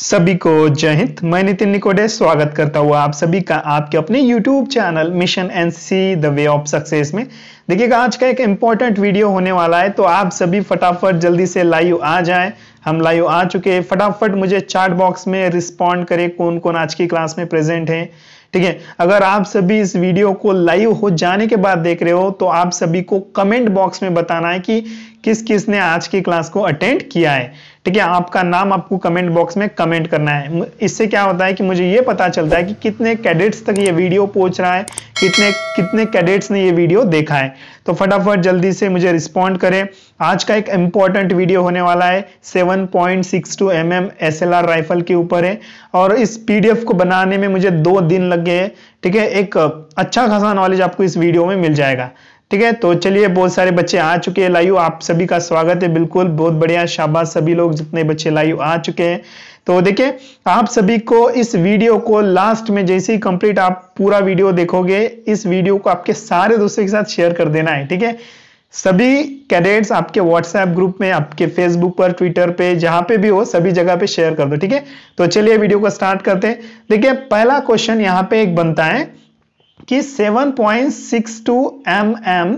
सभी को जय हिंद मैं नितिन निकोडे स्वागत करता हूँ आप सभी का आपके अपने YouTube channel mission N C the way of success में देखिएगा आज का एक इम्पॉर्टेंट वीडियो होने वाला है तो आप सभी फटाफट जल्दी से लाइव आ जाएं हम लाइव आ चुके हैं फटाफट मुझे चैट बॉक्स में रिस्पॉन्ड करें कौन कौन आज की क्लास में प्रेजेंट है ठीक है अगर आप सभी इस वीडियो को लाइव हो जाने के बाद देख रहे हो तो आप सभी को कमेंट बॉक्स में बताना है कि किस किस ने आज की क्लास को अटेंड किया है ठीक है आपका नाम आपको कमेंट बॉक्स में कमेंट करना है इससे क्या होता है कि मुझे ये पता चलता है कि कितने कैडेट्स तक ये वीडियो पहुंच रहा है कितने कितने कैडेट्स ने ये वीडियो देखा है तो फटाफट जल्दी से मुझे रिस्पॉन्ड करें आज का एक इंपॉर्टेंट वीडियो होने वाला है seven point L R rifle के ऊपर है और इस एफ को बनाने में मुझे दो दिन लग गए ठीक है एक अच्छा खासा नॉलेज आपको इस वीडियो में मिल जाएगा ठीक है तो चलिए बहुत सारे बच्चे आ चुके हैं लाइव आप सभी का स्वागत है बिल्कुल बहुत बढ़िया शाबाश सभी लोग जितने बच्चे लाइव आ चुके हैं तो देखिए आप सभी को इस वीडियो को लास्ट में जैसे ही कंप्लीट आप पूरा वीडियो देखोगे इस वीडियो को आपके सारे दोस्तों के साथ शेयर कर देना है ठीक है सभी कैडेट्स आपके व्हाट्सएप ग्रुप में आपके फेसबुक पर ट्विटर पे जहां पे भी हो सभी जगह पे शेयर कर दो ठीक है तो चलिए वीडियो को स्टार्ट करते हैं देखिए पहला क्वेश्चन यहाँ पे एक बनता है कि 7.62 point six two M M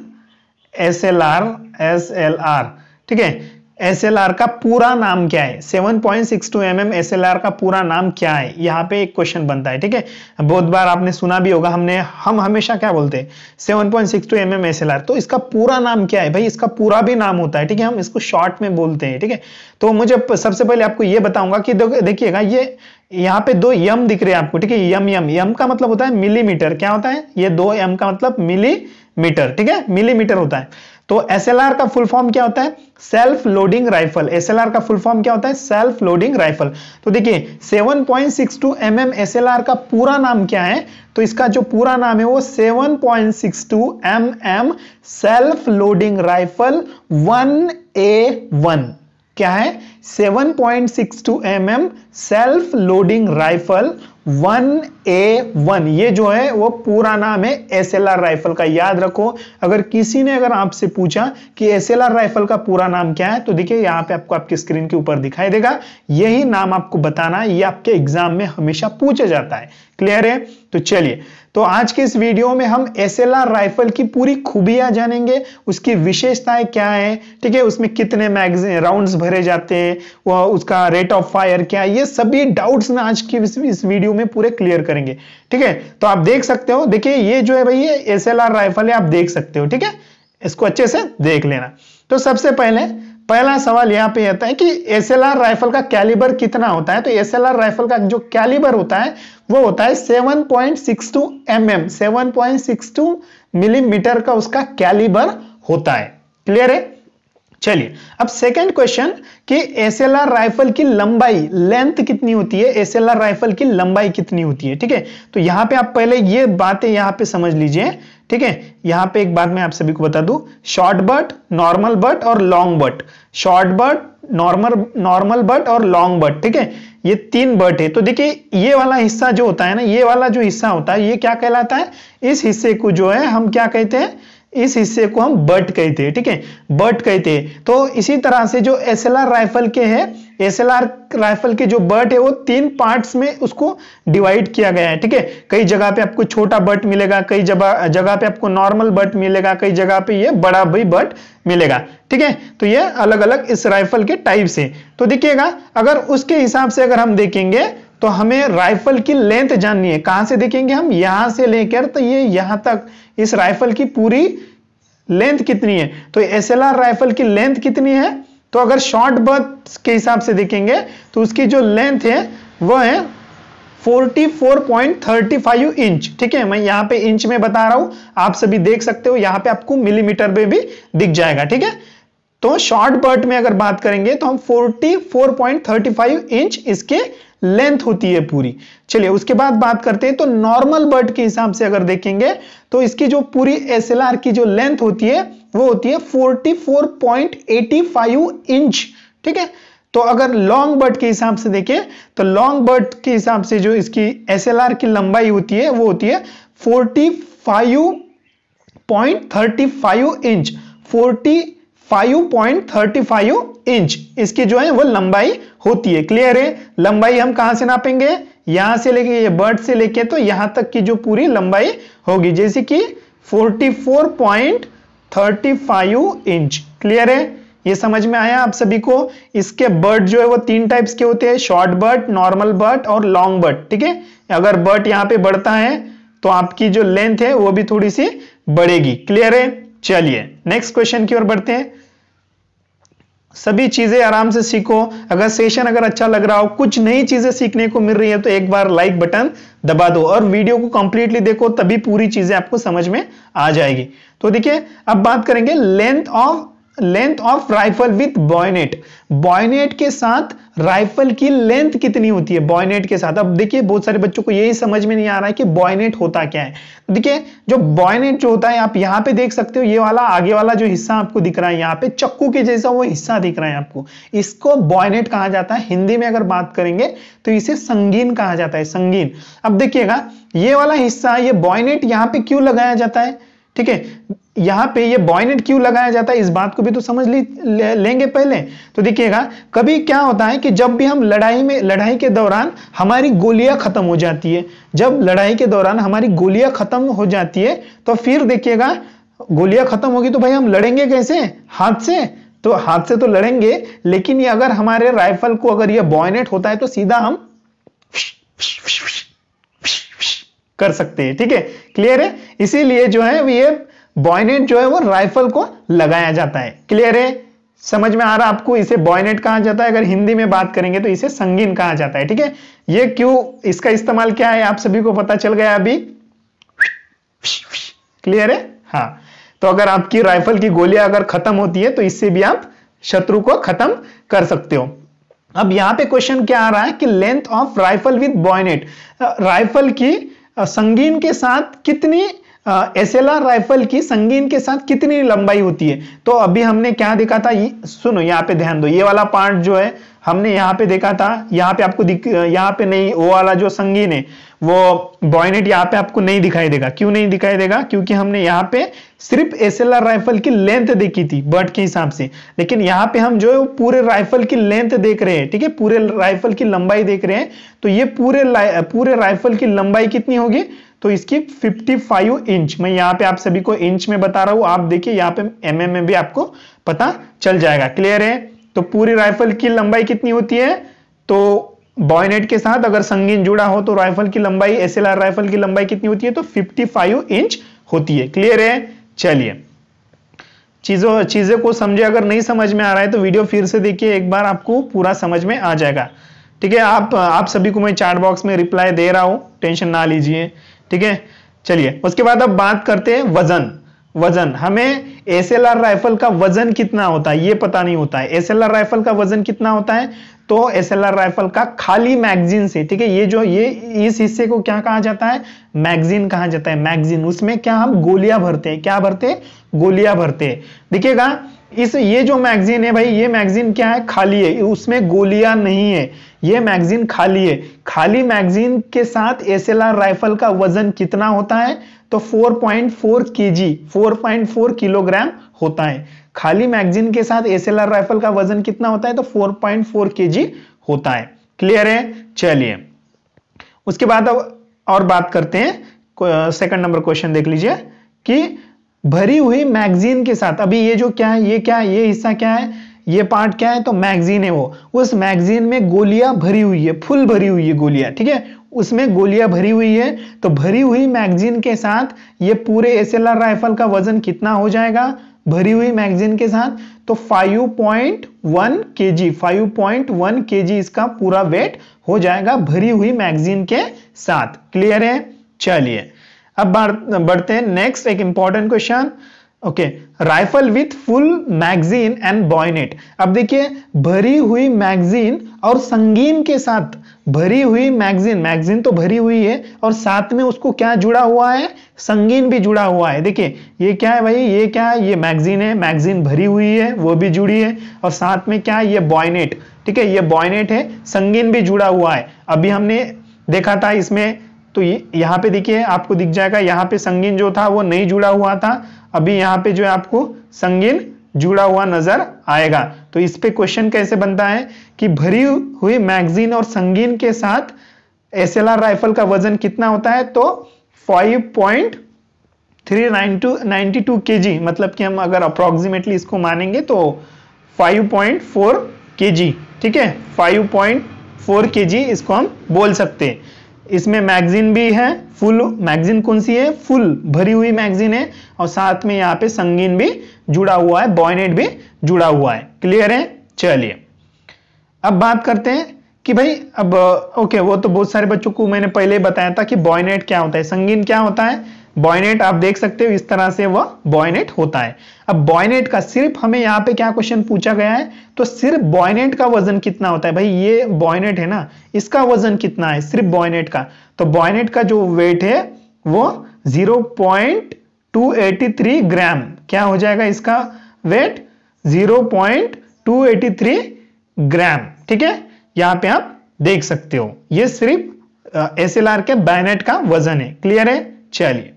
S L R S L R ठीक है एस एल आर का पूरा नाम क्या है 7.62 point six two M M S L R का पूरा नाम क्या है यहाँ पे एक क्वेश्चन बनता है ठीक है बहुत बार आपने सुना भी होगा हमने हम हमेशा क्या बोलते हैं 7.62 point six two M M S L R तो इसका पूरा नाम क्या है भाई इसका पूरा भी नाम होता है ठीक है हम इसको शॉर्ट में बोलते हैं ठीक है तो मुझे सबसे पहले आपको ये बताऊंगा कि देखिएगा ये यहाँ पे दो यम दिख रहे हैं आपको ठीक है यम यम यम का मतलब होता है मिलीमीटर क्या होता है ये दो यम का मतलब मिलीमीटर ठीक है मिलीमीटर होता है तो एस का फुल फॉर्म क्या होता है सेल्फ लोडिंग राइफल एस का फुल फॉर्म क्या होता है सेल्फ लोडिंग राइफल तो देखिए 7.62 point six two M M S का पूरा नाम क्या है तो इसका जो पूरा नाम है वो 7.62 point six two M M self loading rifle one A one क्या है 7.62 mm self loading rifle 1A1 ये जो है वो पूरा नाम है एसएलआर राइफल का याद रखो अगर किसी ने अगर आपसे पूछा कि एसएलआर राइफल का पूरा नाम क्या है तो देखिए यहां पे आपको आपकी स्क्रीन के ऊपर दिखाई देगा यही नाम आपको बताना है ये आपके एग्जाम में हमेशा पूछा जाता है क्लियर है तो चलिए तो आज के इस वीडियो में हम एस राइफल की पूरी खूबियां जानेंगे उसकी विशेषताएं क्या है ठीक है उसमें कितने मैगजीन राउंड्स भरे जाते हैं वह उसका रेट ऑफ फायर क्या है ये सभी डाउट्स ना आज की इस, इस वीडियो में पूरे क्लियर करेंगे ठीक है तो आप देख सकते हो देखिए ये जो है भाई ये एस राइफल है आप देख सकते हो ठीक है इसको अच्छे से देख लेना तो सबसे पहले पहला सवाल यहाँ पे आता है कि एस राइफल का कैलिबर कितना होता है तो एस राइफल का जो कैलिबर होता है वो होता है 7.62 point six two M M seven point six two millimetre का उसका कैलिबर होता है क्लियर है चलिए अब सेकंड क्वेश्चन कि एसएलआर राइफल की लंबाई लेंथ कितनी होती है एसएलआर राइफल की लंबाई कितनी होती है ठीक है तो यहां पे आप पहले ये बातें यहां पे समझ लीजिए ठीक है यहाँ पे एक बात मैं आप सभी को बता दू शॉर्ट बट नॉर्मल बट और long butt short butt normal normal butt और लॉन्ग बट ठीक है ये तीन बट है तो देखिए ये वाला हिस्सा जो होता है ना ये वाला जो हिस्सा होता है ये क्या कहलाता है इस हिस्से को जो है हम क्या कहते हैं इस हिस्से को हम बट कहते हैं ठीक है बट कहते हैं तो इसी तरह से जो एस राइफल के हैं एस राइफल के जो बट है वो तीन पार्ट्स में उसको डिवाइड किया गया है ठीक है कई जगह पे आपको छोटा बट मिलेगा कई जगह जगह पे आपको नॉर्मल बट मिलेगा कई जगह पे ये बड़ा भी बट मिलेगा ठीक है तो ये अलग अलग इस राइफल के टाइप्स है तो देखिएगा अगर उसके हिसाब से अगर हम देखेंगे तो हमें राइफल की लेंथ जाननी है कहां से देखेंगे हम यहां से लेकर तो ये यहां तक इस राइफल की पूरी लेंथ कितनी है तो एस राइफल की लेंथ कितनी है तो अगर शॉर्ट बर्थ के हिसाब से देखेंगे तो उसकी जो लेंथ है वह है 44.35 इंच ठीक है मैं यहाँ पे इंच में बता रहा हूं आप सभी देख सकते हो यहां पे आपको मिलीमीटर में भी दिख जाएगा ठीक है तो शॉर्ट बर्ट में अगर बात करेंगे तो हम 44.35 इंच इसके लेंथ होती है पूरी चलिए उसके बाद बात करते हैं तो नॉर्मल बर्ड के हिसाब से अगर देखेंगे तो इसकी जो पूरी एस की जो लेंथ होती है वो होती है फोर्टी इंच ठीक है तो अगर लॉन्ग बर्ड के हिसाब से देखें तो लॉन्ग बर्ड के हिसाब से जो इसकी एस की लंबाई होती है वो होती है 45.35 इंच फोर्टी 5.35 इंच इसकी जो है वो लंबाई होती है क्लियर है लंबाई हम कहां से नापेंगे यहां से लेके ये बर्ड से लेके तो यहां तक की जो पूरी लंबाई होगी जैसे कि 44.35 इंच क्लियर है ये समझ में आया आप सभी को इसके बर्ड जो है वो तीन टाइप्स के होते हैं शॉर्ट बर्ड नॉर्मल बर्ड और लॉन्ग बर्ड ठीक है अगर बर्ड यहाँ पे बढ़ता है तो आपकी जो लेंथ है वो भी थोड़ी सी बढ़ेगी क्लियर है चलिए नेक्स्ट क्वेश्चन की ओर बढ़ते हैं सभी चीजें आराम से सीखो अगर सेशन अगर अच्छा लग रहा हो कुछ नई चीजें सीखने को मिल रही है तो एक बार लाइक बटन दबा दो और वीडियो को कंप्लीटली देखो तभी पूरी चीजें आपको समझ में आ जाएगी तो देखिए अब बात करेंगे length of length of rifle with bayonet bayonet के साथ राइफल की लेंथ कितनी होती है बॉयनेट के साथ अब देखिए बहुत सारे बच्चों को यही समझ में नहीं आ रहा है कि बॉयनेट होता क्या है देखिए जो बॉयनेट जो होता है आप यहां पे देख सकते हो ये वाला आगे वाला जो हिस्सा आपको दिख रहा है यहाँ पे चक्कू के जैसा वो हिस्सा दिख रहा है आपको इसको बॉयनेट कहा जाता है हिंदी में अगर बात करेंगे तो इसे संगीन कहा जाता है संगीन अब देखिएगा ये वाला हिस्सा ये बॉयनेट यहाँ पे क्यों लगाया जाता है ठीक है यहां पे ये बॉयनेट क्यों लगाया जाता है इस बात को भी तो समझ ली ले, लेंगे पहले तो देखिएगा कभी क्या होता है कि जब भी हम लड़ाई में लड़ाई के दौरान हमारी गोलियां खत्म हो जाती है जब लड़ाई के दौरान हमारी गोलियां खत्म हो जाती है तो फिर देखिएगा गोलियां खत्म होगी तो भाई हम लड़ेंगे कैसे हाथ से तो हाथ से तो लड़ेंगे लेकिन ये अगर हमारे राइफल को अगर ये बॉयनेट होता है तो सीधा हम फिश, फिश, फिश, कर सकते हैं ठीक है क्लियर है इसीलिए जो है ये बॉयनेट जो है वो राइफल को लगाया जाता है क्लियर है समझ में आ रहा आपको इसे बॉयनेट कहा जाता है अगर हिंदी में बात करेंगे तो इसे संगीन कहा जाता है ठीक है ये क्यों इसका इस्तेमाल क्या है आप सभी को पता चल गया अभी क्लियर है हाँ तो अगर आपकी राइफल की गोलियां अगर खत्म होती है तो इससे भी आप शत्रु को खत्म कर सकते हो अब यहां पे क्वेश्चन क्या आ रहा है कि length of rifle with bayonet rifle की संगीन के साथ कितनी एस एल आर राइफल की संगीन के साथ कितनी लंबाई होती है तो अभी हमने क्या देखा था ये, सुनो यहाँ पे ध्यान दो ये वाला पार्ट जो है हमने यहाँ पे देखा था यहाँ पे आपको यहाँ पे नहीं वो वाला जो संगीन है वो बॉयनेट यहाँ पे आपको नहीं दिखाई देगा क्यों नहीं दिखाई देगा क्योंकि हमने यहाँ पे सिर्फ एसएलआर राइफल की लेंथ देखी थी बर्ड के हिसाब से लेकिन यहाँ पे हम जो है पूरे राइफल की लेंथ देख रहे हैं ठीक है पूरे राइफल की लंबाई देख रहे हैं तो ये पूरे पूरे राइफल की लंबाई कितनी होगी तो इसकी 55 इंच मैं यहाँ पे आप सभी को इंच में बता रहा हूं आप देखिए यहाँ पे एमएम में भी आपको पता चल जाएगा क्लियर है तो पूरी राइफल की लंबाई कितनी होती है तो बॉयनेट के साथ अगर संगीन जुड़ा हो तो राइफल की लंबाई एस राइफल की लंबाई कितनी होती है तो 55 इंच होती है क्लियर है चलिए चीजों चीजें को समझे अगर नहीं समझ में आ रहा है तो वीडियो फिर से देखिए एक बार आपको पूरा समझ में आ जाएगा ठीक है आप आप सभी को मैं चार्ट बॉक्स में रिप्लाई दे रहा हूं टेंशन ना लीजिए ठीक है चलिए उसके बाद अब बात करते हैं वजन वजन हमें एसएलआर राइफल का वजन कितना होता है ये पता नहीं होता है एसएलआर राइफल का वजन कितना होता है तो एस राइफल का खाली मैगजीन से ठीक है ये जो ये इस हिस्से को क्या कहा जाता है मैगजीन कहा जाता है मैगजीन उसमें क्या हम गोलियां भरते हैं क्या भरते गोलियां भरते देखिएगा इस ये जो मैगजीन है भाई ये मैगजीन क्या है खाली है उसमें गोलियां नहीं है ये मैगजीन खाली है खाली मैगजीन के साथ एसएलआर राइफल का वजन कितना होता है तो 4.4 केजी 4.4 किलोग्राम होता है खाली मैगजीन के साथ एसएलआर राइफल का वजन कितना होता है तो 4.4 पॉइंट होता है क्लियर है चलिए उसके बाद अब और बात करते हैं सेकंड नंबर क्वेश्चन देख लीजिए कि भरी हुई मैगजीन के साथ अभी ये जो क्या है ये क्या है ये हिस्सा क्या है ये पार्ट क्या है तो मैगजीन है वो उस मैगजीन में गोलियां भरी हुई है फुल भरी हुई है गोलियां ठीक है उसमें गोलियां भरी हुई है तो भरी हुई मैगजीन के साथ ये पूरे एसएलआर राइफल का वजन कितना हो जाएगा भरी हुई मैगजीन के साथ तो 5.1 केजी 5.1 केजी इसका पूरा वेट हो जाएगा भरी हुई मैगजीन के साथ क्लियर है चलिए अब बढ़ते हैं नेक्स्ट एक important question okay rifle with full magazine and bayonet अब देखिए भरी हुई मैगजीन और संगीन के साथ भरी हुई मैगजीन मैगजीन तो भरी हुई है और साथ में उसको क्या जुड़ा हुआ है संगीन भी जुड़ा हुआ है देखिए ये क्या है भाई ये क्या है ये मैगजीन है मैगजीन भरी हुई है वो भी जुड़ी है और साथ में क्या है ये बॉयनेट ठीक है ये बॉयनेट है संगीन भी जुड़ा हुआ है अभी हमने देखा था इसमें तो यहाँ पे देखिए आपको दिख जाएगा यहाँ पे संगीन जो था वो नहीं जुड़ा हुआ था अभी यहाँ पे जो है आपको संगीन जुड़ा हुआ नजर आएगा तो इस पे क्वेश्चन कैसे बनता है कि भरी हुई मैगजीन और संगीन के साथ एसएलआर राइफल का वजन कितना होता है तो 5.392 kg मतलब कि हम अगर अप्रोक्सीमेटली इसको मानेंगे तो 5.4 केजी ठीक है 5.4 केजी इसको हम बोल सकते हैं इसमें मैगजीन भी है फुल मैगजीन कौन सी है फुल भरी हुई मैगजीन है और साथ में यहाँ पे संगीन भी जुड़ा हुआ है बॉयनेट भी जुड़ा हुआ है क्लियर है चलिए अब बात करते हैं कि भाई अब ओके वो तो बहुत सारे बच्चों को मैंने पहले बताया था कि बॉयनेट क्या होता है संगीन क्या होता है बॉयनेट आप देख सकते हो इस तरह से वह बॉयनेट होता है अब बॉयनेट का सिर्फ हमें यहाँ पे क्या क्वेश्चन पूछा गया है तो सिर्फ बॉयनेट का वजन कितना होता है भाई ये बॉयनेट है ना इसका वजन कितना है सिर्फ बॉयनेट का तो बॉयनेट का जो वेट है वो 0.283 ग्राम क्या हो जाएगा इसका वेट 0.283 ग्राम ठीक है यहां पे आप देख सकते हो ये सिर्फ एस एल आर के बैनेट का वजन है क्लियर है चलिए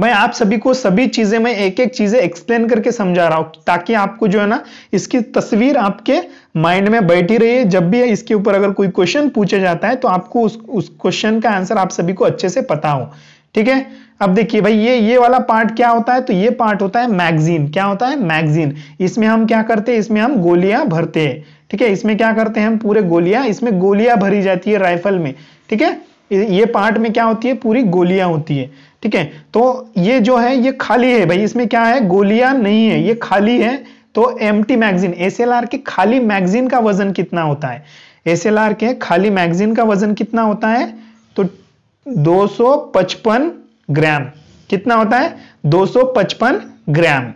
मैं आप सभी को सभी चीजें मैं एक एक चीजें एक्सप्लेन करके समझा रहा हूं ताकि आपको जो है ना इसकी तस्वीर आपके माइंड में बैठी रही जब भी इसके ऊपर अगर कोई क्वेश्चन पूछा जाता है तो आपको उस उस क्वेश्चन का आंसर आप सभी को अच्छे से पता हो ठीक है अब देखिए भाई ये ये वाला पार्ट क्या होता है तो ये पार्ट होता है मैगजीन क्या होता है मैगजीन इसमें हम क्या करते हैं इसमें हम गोलियां भरते हैं ठीक है इसमें क्या करते हैं हम पूरे गोलियां इसमें गोलियां भरी जाती है राइफल में ठीक है ये पार्ट में क्या होती है पूरी गोलियां होती है ठीक है तो ये जो है ये खाली है भाई इसमें क्या है गोलियां नहीं है ये खाली है तो empty magazine S L R के खाली मैगजीन का वजन कितना होता है एस एल आर के खाली मैगजीन का वजन कितना होता है तो 255 ग्राम कितना होता है 255 ग्राम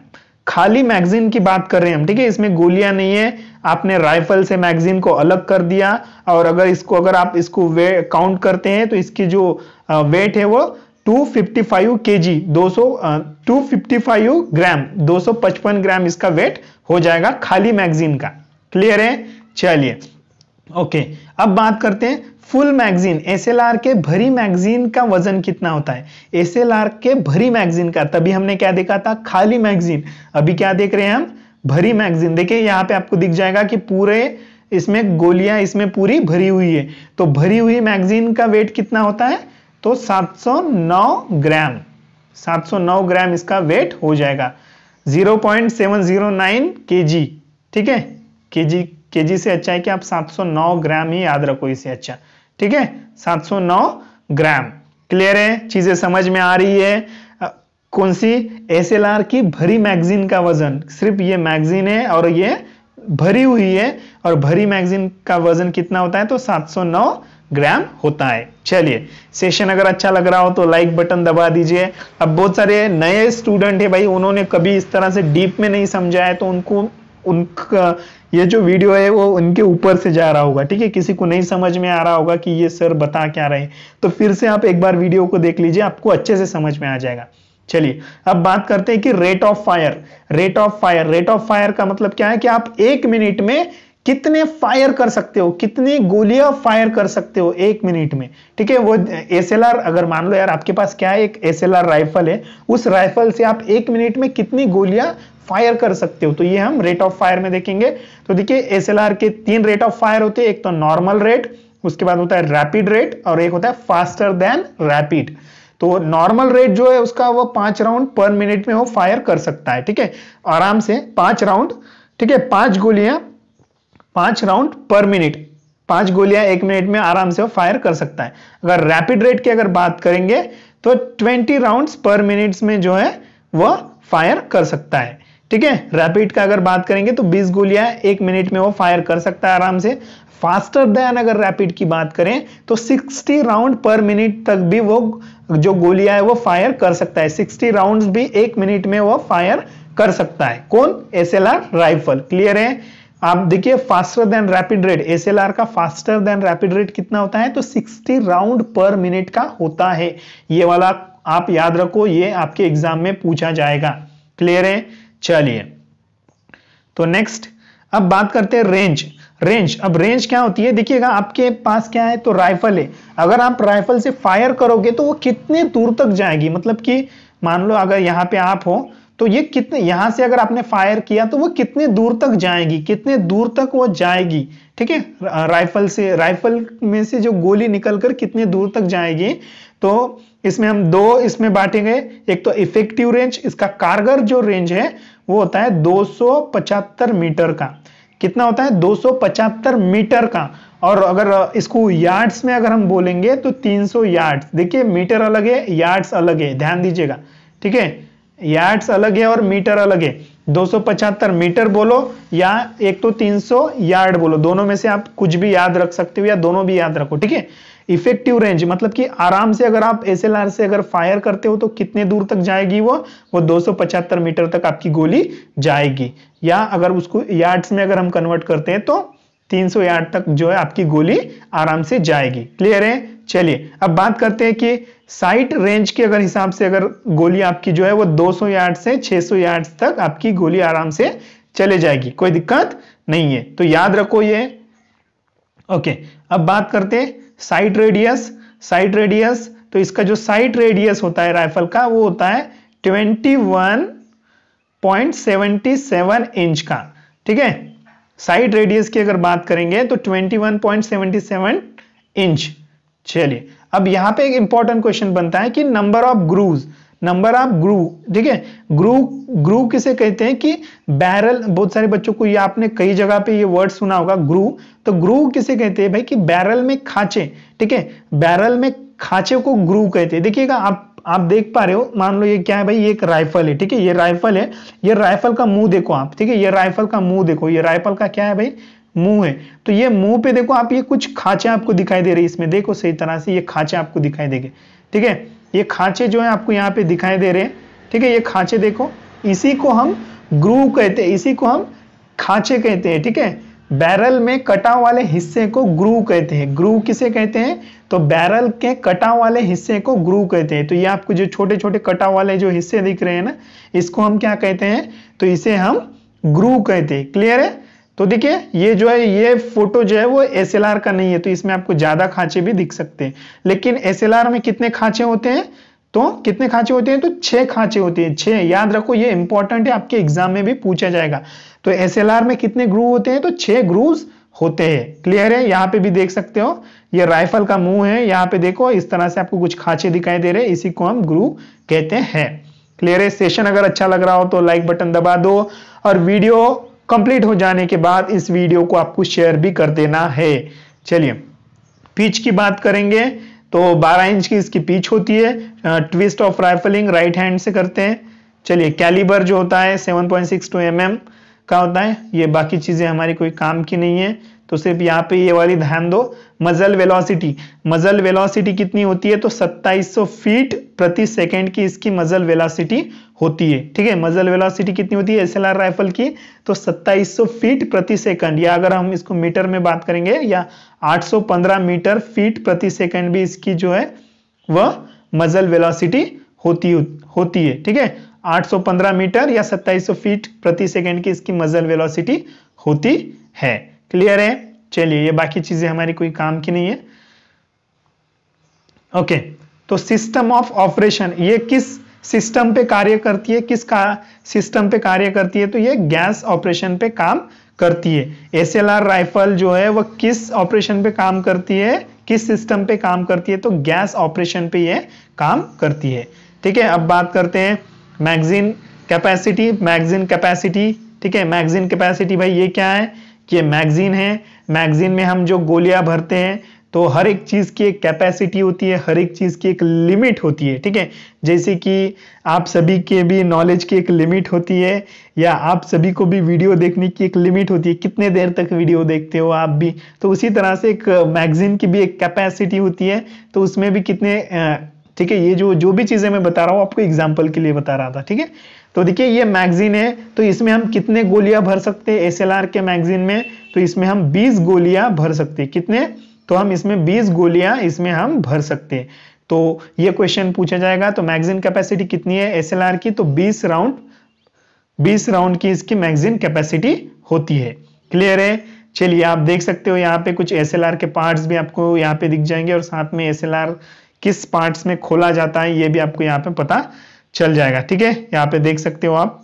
खाली मैगजीन की बात कर रहे हैं हम ठीक है इसमें गोलियां नहीं है आपने राइफल से मैगजीन को अलग कर दिया और अगर इसको अगर आप इसको वे काउंट करते हैं तो इसकी जो वेट है वो 255 केजी 200 255 ग्राम 255 ग्राम इसका वेट हो जाएगा खाली मैगजीन का क्लियर है चलिए ओके अब बात करते हैं फुल मैगजीन एसएलआर के भरी मैगजीन का वजन कितना होता है एसएलआर के भरी मैगजीन का तभी हमने क्या देखा था खाली मैगजीन अभी क्या देख रहे हैं हम भरी मैगजीन देखिए यहाँ पे आपको दिख जाएगा कि पूरे इसमें गोलियां इसमें पूरी भरी हुई है तो भरी हुई मैगजीन का वेट कितना होता है तो 709 ग्राम 709 ग्राम इसका वेट हो जाएगा 0.709 केजी ठीक है केजी केजी से अच्छा है कि आप 709 ग्राम ही याद रखो इसे अच्छा ठीक है 709 ग्राम क्लियर है चीजें समझ में आ रही है कौन सी एस की भरी मैगजीन का वजन सिर्फ ये मैगजीन है और ये भरी हुई है और भरी मैगजीन का वजन कितना होता है तो 709 ग्राम होता है चलिए सेशन अगर अच्छा लग रहा हो तो लाइक बटन दबा दीजिए अब बहुत सारे नए स्टूडेंट है भाई उन्होंने कभी इस तरह से डीप में नहीं समझा है तो उनको उनका ये जो वीडियो है वो उनके ऊपर से जा रहा होगा ठीक है किसी को नहीं समझ में आ रहा होगा कि ये सर बता क्या रहे तो फिर से आप एक बार वीडियो को देख लीजिए आपको अच्छे से समझ में आ जाएगा चलिए अब बात करते हैं कि rate of fire rate of fire rate of fire का मतलब क्या है कि आप एक मिनट में कितने फायर कर सकते हो कितनी गोलियां फायर कर सकते हो एक मिनट में ठीक है वो एस अगर मान लो यार आपके पास क्या है एक एस राइफल है उस राइफल से आप एक मिनट में कितनी गोलियां फायर कर सकते हो तो ये हम रेट ऑफ फायर में देखेंगे तो देखिए एस के तीन रेट ऑफ फायर होते हैं एक तो नॉर्मल रेट उसके बाद होता है रैपिड रेट और एक होता है फास्टर देन रैपिड तो नॉर्मल रेट जो है उसका वो पांच राउंड पर मिनट में वो फायर कर सकता है ठीक है आराम से पांच राउंड ठीक है पांच गोलियां पांच राउंड पर मिनट पांच गोलियां एक मिनट में आराम से वो फायर कर सकता है अगर रैपिड रेट की अगर बात करेंगे तो ट्वेंटी राउंड पर मिनट में जो है वह फायर कर सकता है ठीक है रैपिड का अगर बात करेंगे तो बीस गोलियां एक मिनट में वो फायर कर सकता है आराम से फास्टर दैन अगर रैपिड की बात करें तो 60 राउंड पर मिनट तक भी वो जो गोलियां है वो फायर कर सकता है 60 राउंड्स भी एक मिनट में वो फायर कर सकता है कौन एस राइफल क्लियर है आप देखिए faster than rapid rate S का फास्टर देन रैपिड रेट कितना होता है तो 60 राउंड पर मिनट का होता है ये वाला आप याद रखो ये आपके एग्जाम में पूछा जाएगा क्लियर है चलिए तो नेक्स्ट अब बात करते हैं रेंज रेंज अब रेंज क्या होती है देखिएगा आपके पास क्या है तो राइफल है अगर आप राइफल से फायर करोगे तो वो कितने दूर तक जाएगी मतलब कि मान लो अगर यहाँ पे आप हो तो ये कितने यहां से अगर आपने फायर किया तो वो कितने दूर तक जाएगी कितने दूर तक वो जाएगी ठीक है राइफल से राइफल में से जो गोली निकल कर कितने दूर तक जाएगी तो इसमें हम दो इसमें बांटेंगे एक तो इफेक्टिव रेंज इसका कारगर जो रेंज है वो होता है दो मीटर का कितना होता है दो मीटर का और अगर इसको यार्ड्स में अगर हम बोलेंगे तो 300 यार्ड्स देखिए मीटर अलग है यार्ड्स अलग है ध्यान दीजिएगा ठीक है यार्ड्स अलग है और मीटर अलग है दो मीटर बोलो या एक तो 300 यार्ड बोलो दोनों में से आप कुछ भी याद रख सकते हो या दोनों भी याद रखो ठीक है इफेक्टिव रेंज मतलब कि आराम से अगर आप एस से अगर फायर करते हो तो कितने दूर तक जाएगी वो वो 275 मीटर तक आपकी गोली जाएगी या अगर उसको यार्ड्स में अगर हम कन्वर्ट करते हैं तो 300 यार्ड तक जो है आपकी गोली आराम से जाएगी क्लियर है चलिए अब बात करते हैं कि साइट रेंज के अगर हिसाब से अगर गोली आपकी जो है वो सौ यार्ड से सौ यार्ड तक आपकी गोली आराम से चले जाएगी कोई दिक्कत नहीं है तो याद रखो ये ओके अब बात करते हैं साइट रेडियस साइट रेडियस तो इसका जो साइट रेडियस होता है राइफल का वो होता है 21.77 इंच का ठीक है साइट रेडियस की अगर बात करेंगे तो 21.77 इंच चलिए अब यहां पे एक इंपॉर्टेंट क्वेश्चन बनता है कि नंबर ऑफ ग्रूज नंबर आप ग्रू ठीक है ग्रू ग्रू किसे कहते हैं कि बैरल बहुत सारे बच्चों को ये आपने कई जगह पे ये वर्ड सुना होगा ग्रू तो ग्रू किसे कहते हैं भाई कि बैरल में खाचे ठीक है बैरल में खाचे को ग्रू कहते हैं देखिएगा आप आप देख पा रहे हो मान लो ये क्या है भाई ये एक राइफल है ठीक है ये राइफल है ये राइफल का मुंह देखो आप ठीक है ये राइफल का मुंह देखो ये राइफल का क्या है भाई मुंह है तो ये मुंह पे देखो आप ये कुछ खाचे आपको दिखाई दे रही है इसमें देखो सही तरह से ये खाचे आपको दिखाई देंगे ठीक है ये खांचे जो है आपको यहाँ पे दिखाई दे रहे हैं ठीक है ये खांचे देखो इसी को हम ग्रूव कहते हैं इसी को हम खांचे कहते हैं ठीक है बैरल में कटाव वाले हिस्से को ग्रूव कहते हैं ग्रूव किसे कहते हैं तो बैरल के कटाव वाले हिस्से को ग्रूव कहते हैं तो ये आपको जो छोटे छोटे कटाव वाले जो हिस्से दिख रहे हैं ना इसको हम क्या कहते हैं तो इसे हम ग्रूव कहते हैं क्लियर है तो देखिए ये जो है ये फोटो जो है वो एस का नहीं है तो इसमें आपको ज्यादा खांचे भी दिख सकते हैं लेकिन एस में कितने खांचे होते हैं तो कितने खांचे होते हैं तो छह खांचे होते हैं छह याद रखो ये इंपॉर्टेंट है आपके एग्जाम में भी पूछा जाएगा तो एस में कितने ग्रू होते हैं तो छह ग्रूव होते हैं क्लियर है यहाँ पे भी देख सकते हो ये राइफल का मुंह है यहाँ पे देखो इस तरह से आपको कुछ खांचे दिखाई दे रहे हैं इसी को हम ग्रू कहते हैं क्लियर है सेशन अगर अच्छा लग रहा हो तो लाइक बटन दबा दो और वीडियो कंप्लीट हो जाने के बाद इस वीडियो को आपको शेयर भी कर देना है चलिए पिच की बात करेंगे तो 12 इंच की इसकी पिच होती है twist of rifling right hand से करते हैं चलिए कैलिबर जो होता है 7.62 पॉइंट mm का होता है ये बाकी चीज़ें हमारी कोई काम की नहीं है तो सिर्फ यहाँ पे ये वाली ध्यान दो मजल वेलोसिटी मजल वेलोसिटी कितनी होती है तो 2700 फीट प्रति सेकंड की इसकी मजल वेलोसिटी होती है ठीक है मजल वेलोसिटी कितनी होती है एसएलआर राइफल की तो 2700 फीट प्रति सेकंड या अगर हम इसको मीटर में बात करेंगे या 815 मीटर फीट प्रति सेकंड भी इसकी जो है वह मजल वेलासिटी होती होती है ठीक है आठ मीटर या सत्ताईस फीट प्रति सेकेंड की इसकी मजल वेलासिटी होती है क्लियर है चलिए ये बाकी चीजें हमारी कोई काम की नहीं है ओके तो सिस्टम ऑफ ऑपरेशन ये किस सिस्टम पे कार्य करती है किस का सिस्टम पे कार्य करती है तो ये गैस ऑपरेशन पे काम करती है एसएलआर राइफल जो है वह किस ऑपरेशन पे काम करती है किस सिस्टम पे काम करती है तो गैस ऑपरेशन पे ये काम करती है ठीक है अब बात करते हैं मैगजीन कैपेसिटी मैगजीन कैपेसिटी ठीक है मैगजीन कैपेसिटी भाई ये क्या है कि मैगजीन है मैगजीन में हम जो गोलियां भरते हैं तो हर एक चीज़ की एक कैपेसिटी होती है हर एक चीज़ की एक लिमिट होती है ठीक है जैसे कि आप सभी के भी नॉलेज की एक लिमिट होती है या आप सभी को भी वीडियो देखने की एक लिमिट होती है कितने देर तक वीडियो देखते हो आप भी तो उसी तरह से एक मैगजीन की भी एक कैपेसिटी होती है तो उसमें भी कितने ठीक है ये जो जो भी चीज़ें मैं बता रहा हूँ आपको एग्जाम्पल के लिए बता रहा था ठीक है तो देखिए ये मैगजीन है तो इसमें हम कितने गोलियां भर सकते हैं एस के मैगजीन में तो इसमें हम 20 गोलियां भर सकते हैं कितने तो हम इसमें 20 गोलियां इसमें हम भर सकते हैं तो ये क्वेश्चन पूछा जाएगा तो मैगजीन कैपेसिटी कितनी है एस की तो 20 राउंड 20 राउंड की इसकी मैगजीन कैपेसिटी होती है क्लियर है चलिए आप देख सकते हो यहाँ पे कुछ एस के पार्ट्स भी आपको यहाँ पे दिख जाएंगे और साथ में एस किस पार्ट्स में खोला जाता है ये भी आपको यहाँ पे पता चल जाएगा ठीक है यहाँ पे देख सकते हो आप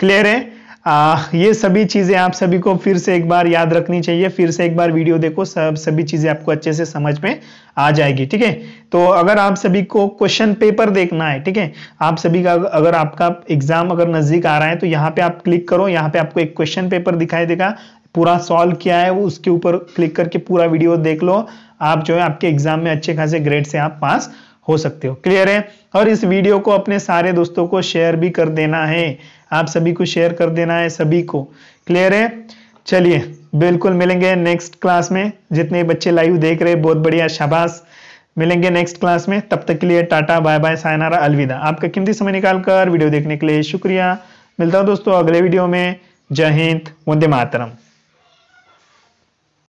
क्लियर है आ, ये सभी चीज़ें आप सभी को फिर से एक बार याद रखनी चाहिए फिर से एक बार वीडियो देखो सब सभी चीज़ें आपको अच्छे से समझ में आ जाएगी ठीक है तो अगर आप सभी को क्वेश्चन पेपर देखना है ठीक है आप सभी का अगर आपका एग्जाम अगर नज़दीक आ रहा है तो यहाँ पे आप क्लिक करो यहाँ पे आपको एक क्वेश्चन पेपर दिखाई देगा पूरा सॉल्व किया है वो उसके ऊपर क्लिक करके पूरा वीडियो देख लो आप जो है आपके एग्जाम में अच्छे खासे ग्रेड से आप पास हो सकते हो क्लियर है और इस वीडियो को अपने सारे दोस्तों को शेयर भी कर देना है आप सभी को शेयर कर देना है सभी को क्लियर है चलिए बिल्कुल मिलेंगे नेक्स्ट क्लास में जितने बच्चे लाइव देख रहे बहुत बढ़िया शाबाश मिलेंगे नेक्स्ट क्लास में तब तक के लिए टाटा बाय बाय सायनारा अलविदा आपका कीमती समय निकाल कर वीडियो देखने के लिए शुक्रिया मिलता हूँ दोस्तों अगले वीडियो में जय हिंद वंदे मातरम